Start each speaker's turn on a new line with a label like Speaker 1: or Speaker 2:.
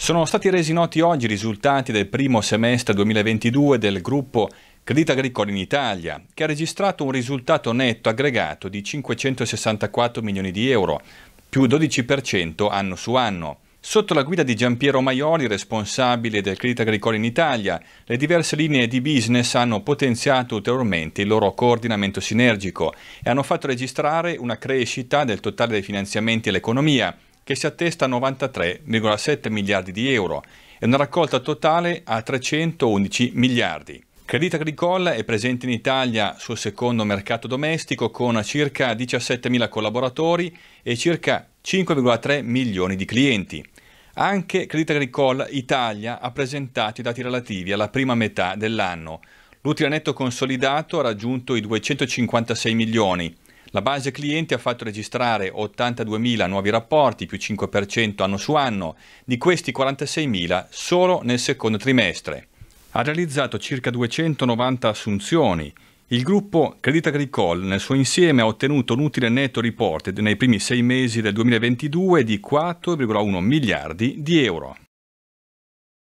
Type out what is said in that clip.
Speaker 1: Sono stati resi noti oggi i risultati del primo semestre 2022 del gruppo Credit Agricole in Italia, che ha registrato un risultato netto aggregato di 564 milioni di euro, più 12% anno su anno. Sotto la guida di Giampiero Maioli, responsabile del Credit Agricole in Italia, le diverse linee di business hanno potenziato ulteriormente il loro coordinamento sinergico e hanno fatto registrare una crescita del totale dei finanziamenti all'economia che si attesta a 93,7 miliardi di euro e una raccolta totale a 311 miliardi. Credit Agricole è presente in Italia sul secondo mercato domestico con circa 17.000 collaboratori e circa 5,3 milioni di clienti. Anche Credit Agricole Italia ha presentato i dati relativi alla prima metà dell'anno. L'utile netto consolidato ha raggiunto i 256 milioni, la base clienti ha fatto registrare 82.000 nuovi rapporti, più 5% anno su anno, di questi 46.000 solo nel secondo trimestre. Ha realizzato circa 290 assunzioni. Il gruppo Credit Agricole nel suo insieme ha ottenuto un utile netto reported nei primi sei mesi del 2022 di 4,1 miliardi di euro.